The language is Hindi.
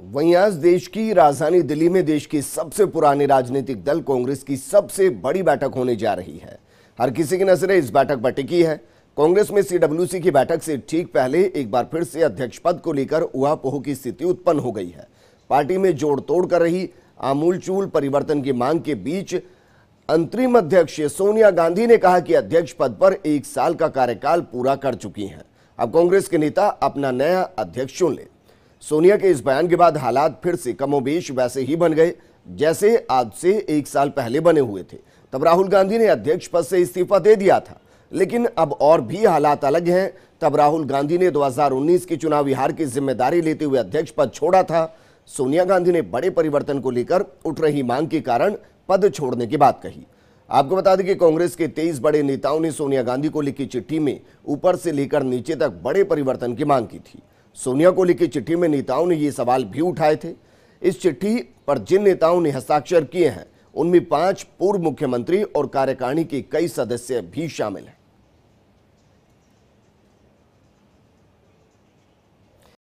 वहीं आज देश की राजधानी दिल्ली में देश के सबसे पुराने राजनीतिक दल कांग्रेस की सबसे बड़ी बैठक होने जा रही है हर किसी की नजरें इस बैठक पर टिकी है कांग्रेस में सीडब्ल्यूसी की बैठक से ठीक पहले एक बार फिर से अध्यक्ष पद को लेकर उहापोह की स्थिति उत्पन्न हो गई है पार्टी में जोड़ तोड़ कर रही आमूल चूल परिवर्तन की मांग के बीच अंतरिम अध्यक्ष सोनिया गांधी ने कहा कि अध्यक्ष पद पर एक साल का कार्यकाल पूरा कर चुकी हैं अब कांग्रेस के नेता अपना नया अध्यक्ष चुन ले सोनिया के इस बयान के बाद हालात फिर से कमोबेश वैसे ही बन गए जैसे आज से एक साल पहले बने हुए थे तब राहुल गांधी ने अध्यक्ष पद से इस्तीफा दे दिया था लेकिन अब और भी हालात अलग हैं तब राहुल गांधी ने 2019 के चुनावी हार की जिम्मेदारी लेते हुए अध्यक्ष पद छोड़ा था सोनिया गांधी ने बड़े परिवर्तन को लेकर उठ रही मांग के कारण पद छोड़ने की बात कही आपको बता दें कि कांग्रेस के तेईस बड़े नेताओं ने सोनिया गांधी को लिखी चिट्ठी में ऊपर से लेकर नीचे तक बड़े परिवर्तन की मांग की थी सोनिया को लिखी चिट्ठी में नेताओं ने ये सवाल भी उठाए थे इस चिट्ठी पर जिन नेताओं ने हस्ताक्षर किए हैं उनमें पांच पूर्व मुख्यमंत्री और कार्यकारिणी के कई सदस्य भी शामिल हैं